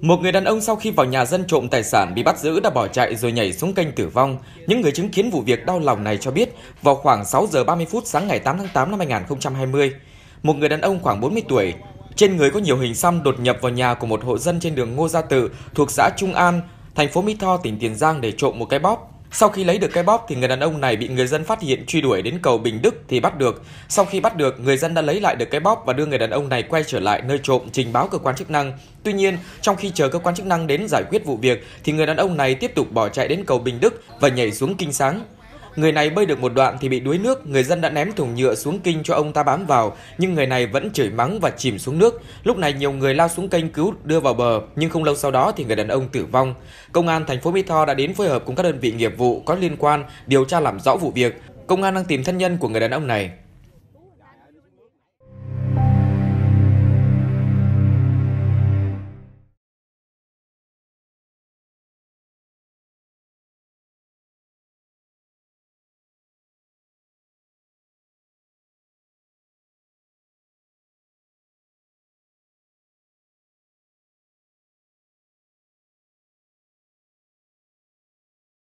Một người đàn ông sau khi vào nhà dân trộm tài sản bị bắt giữ đã bỏ chạy rồi nhảy xuống kênh tử vong. Những người chứng kiến vụ việc đau lòng này cho biết, vào khoảng 6 giờ 30 phút sáng ngày 8 tháng 8 năm 2020, một người đàn ông khoảng 40 tuổi, trên người có nhiều hình xăm đột nhập vào nhà của một hộ dân trên đường Ngô Gia Tự thuộc xã Trung An, thành phố Mỹ Tho, tỉnh Tiền Giang để trộm một cái bóp. Sau khi lấy được cái bóp thì người đàn ông này bị người dân phát hiện truy đuổi đến cầu Bình Đức thì bắt được. Sau khi bắt được, người dân đã lấy lại được cái bóp và đưa người đàn ông này quay trở lại nơi trộm trình báo cơ quan chức năng. Tuy nhiên, trong khi chờ cơ quan chức năng đến giải quyết vụ việc thì người đàn ông này tiếp tục bỏ chạy đến cầu Bình Đức và nhảy xuống kinh sáng. Người này bơi được một đoạn thì bị đuối nước, người dân đã ném thùng nhựa xuống kinh cho ông ta bám vào, nhưng người này vẫn chửi mắng và chìm xuống nước. Lúc này nhiều người lao xuống kênh cứu đưa vào bờ, nhưng không lâu sau đó thì người đàn ông tử vong. Công an thành phố Mỹ Tho đã đến phối hợp cùng các đơn vị nghiệp vụ có liên quan điều tra làm rõ vụ việc. Công an đang tìm thân nhân của người đàn ông này.